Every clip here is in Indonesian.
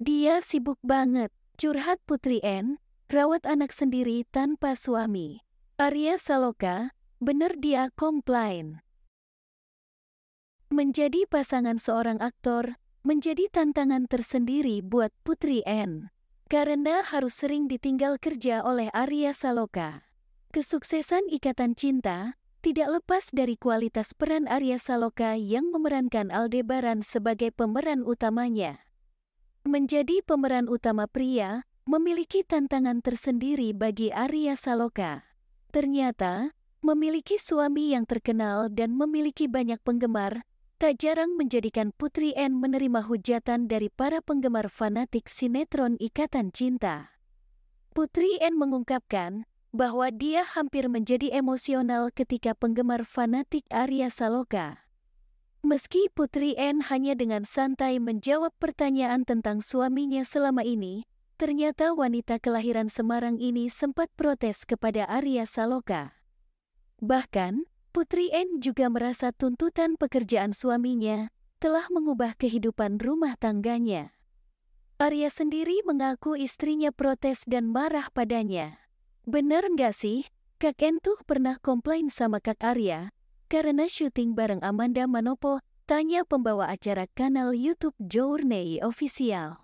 Dia sibuk banget. Curhat Putri N, rawat anak sendiri tanpa suami. Arya Saloka, bener dia komplain. Menjadi pasangan seorang aktor menjadi tantangan tersendiri buat Putri N. Karena harus sering ditinggal kerja oleh Arya Saloka. Kesuksesan Ikatan Cinta tidak lepas dari kualitas peran Arya Saloka yang memerankan Aldebaran sebagai pemeran utamanya. Menjadi pemeran utama pria memiliki tantangan tersendiri bagi Arya Saloka. Ternyata, memiliki suami yang terkenal dan memiliki banyak penggemar, tak jarang menjadikan Putri Anne menerima hujatan dari para penggemar fanatik sinetron Ikatan Cinta. Putri Anne mengungkapkan bahwa dia hampir menjadi emosional ketika penggemar fanatik Arya Saloka Meski Putri Anne hanya dengan santai menjawab pertanyaan tentang suaminya selama ini, ternyata wanita kelahiran Semarang ini sempat protes kepada Arya Saloka. Bahkan, Putri Anne juga merasa tuntutan pekerjaan suaminya telah mengubah kehidupan rumah tangganya. Arya sendiri mengaku istrinya protes dan marah padanya. Benar nggak sih, Kak tuh pernah komplain sama Kak Arya karena syuting bareng Amanda Manopo, tanya pembawa acara kanal YouTube Journey Official.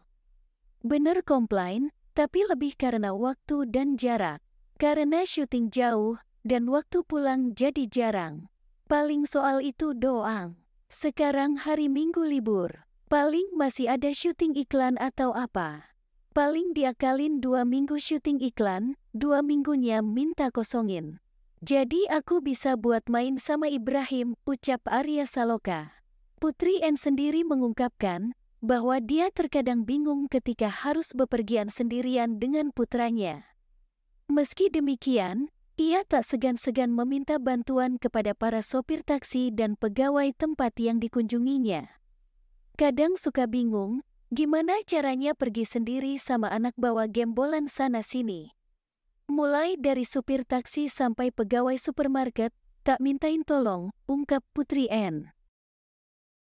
Bener komplain, tapi lebih karena waktu dan jarak. Karena syuting jauh dan waktu pulang jadi jarang. Paling soal itu doang. Sekarang hari Minggu libur. Paling masih ada syuting iklan atau apa. Paling diakalin dua minggu syuting iklan, dua minggunya minta kosongin. Jadi aku bisa buat main sama Ibrahim, ucap Arya Saloka. Putri N sendiri mengungkapkan bahwa dia terkadang bingung ketika harus bepergian sendirian dengan putranya. Meski demikian, ia tak segan-segan meminta bantuan kepada para sopir taksi dan pegawai tempat yang dikunjunginya. Kadang suka bingung, gimana caranya pergi sendiri sama anak bawa gembolan sana-sini. Mulai dari supir taksi sampai pegawai supermarket, tak mintain tolong, ungkap Putri Anne.